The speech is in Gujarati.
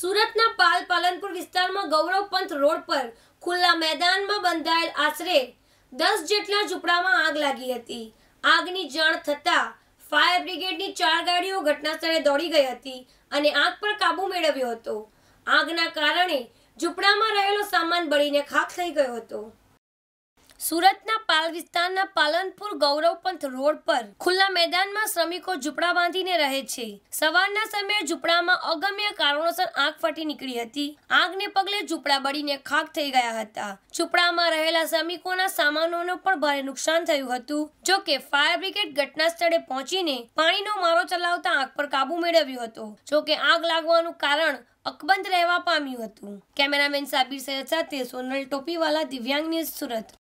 સુરતના પાલ પાલનપુર વિસ્તારમાં ગૌરવ પંથ રોડ પર ખુલ્લા મેદાનમાં બંધાયેલ આશરે દસ જેટલા ઝૂંપડામાં આગ લાગી હતી આગની જાણ થતાં ફાયર બ્રિગેડની ચાર ગાડીઓ ઘટનાસ્થળે દોડી ગઈ હતી અને આગ પર કાબૂ મેળવ્યો હતો આગના કારણે ઝૂંપડામાં રહેલો સામાન બળીને ખાખ થઈ ગયો હતો સુરતના પાલ વિસ્તારના પાલનપુર ગૌરવપંથ રોડ પર ખુલ્લા મેદાનમાં શ્રમિકો ઝૂંપડા બાંધીને રહે છે સવારના સમયે ઝૂંપડામાં અગમ્ય કારણોસર આગ ફાટી નીકળી હતી આગને પગલે ઝૂંપડા બળીને ખાક થઈ ગયા હતા ઝૂંપડામાં રહેલા શ્રમિકોના સામાનોનું પણ ભારે નુકસાન થયું હતું જો કે ફાયર બ્રિગેડ ઘટના સ્થળે પહોંચીને પાણીનો મારો ચલાવતા આગ પર કાબુ મેળવ્યો હતો જો કે આગ લાગવાનું કારણ અકબંધ રહેવા પામ્યું હતું કેમેરામેન સાબિર સૈયદ સાથે સોનલ ટોપીવાલા દિવ્યાંગ ન્યૂઝ સુરત